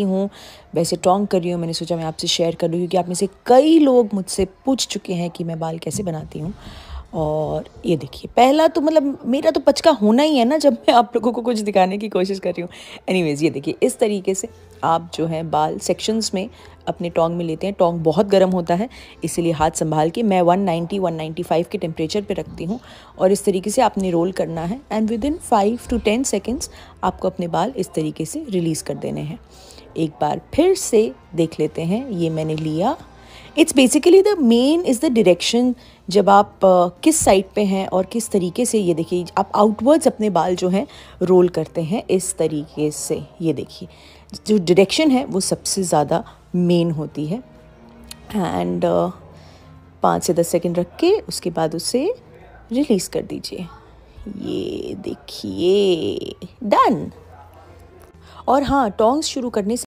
हूँ वैसे टोंग कर रही हूँ मैंने सोचा मैं आपसे शेयर कर लूँ क्योंकि आप में से कई लोग मुझसे पूछ चुके हैं कि मैं बाल कैसे बनाती हूँ और ये देखिए पहला तो मतलब मेरा तो पचका होना ही है ना जब मैं आप लोगों को कुछ दिखाने की कोशिश कर रही हूँ एनीवेज ये देखिए इस तरीके से आप जो है बाल सेक्शंस में अपने टोंग में लेते हैं टोंग बहुत गर्म होता है इसीलिए हाथ संभाल के मैं 190 195 के टेम्परेचर पे रखती हूँ और इस तरीके से आपने रोल करना है and within five to ten seconds आपको अपने बाल इस तरीके से रिलीज़ कर देने हैं एक बार फिर से देख लेते हैं ये मैंने लिया it's basically the main is the direction जब आप uh, किस साइड पे हैं और किस तरीके से ये देखिए आप आउटवर्ड्स अपने बाल जो हैं रोल करते हैं इस तरीके से ये देखिए जो डरेक्शन है वो सबसे ज़्यादा मेन होती है एंड uh, पाँच से दस सेकेंड रख के उसके बाद उसे रिलीज़ कर दीजिए ये देखिए डन और हाँ टोंग्स शुरू करने से